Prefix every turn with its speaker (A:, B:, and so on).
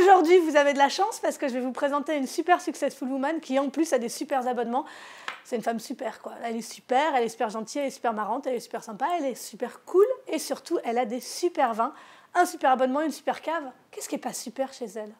A: Aujourd'hui, vous avez de la chance parce que je vais vous présenter une super successful woman qui, en plus, a des super abonnements. C'est une femme super, quoi. Elle est super, elle est super gentille, elle est super marrante, elle est super sympa, elle est super cool et surtout, elle a des super vins, un super abonnement, une super cave. Qu'est-ce qui n'est pas super chez elle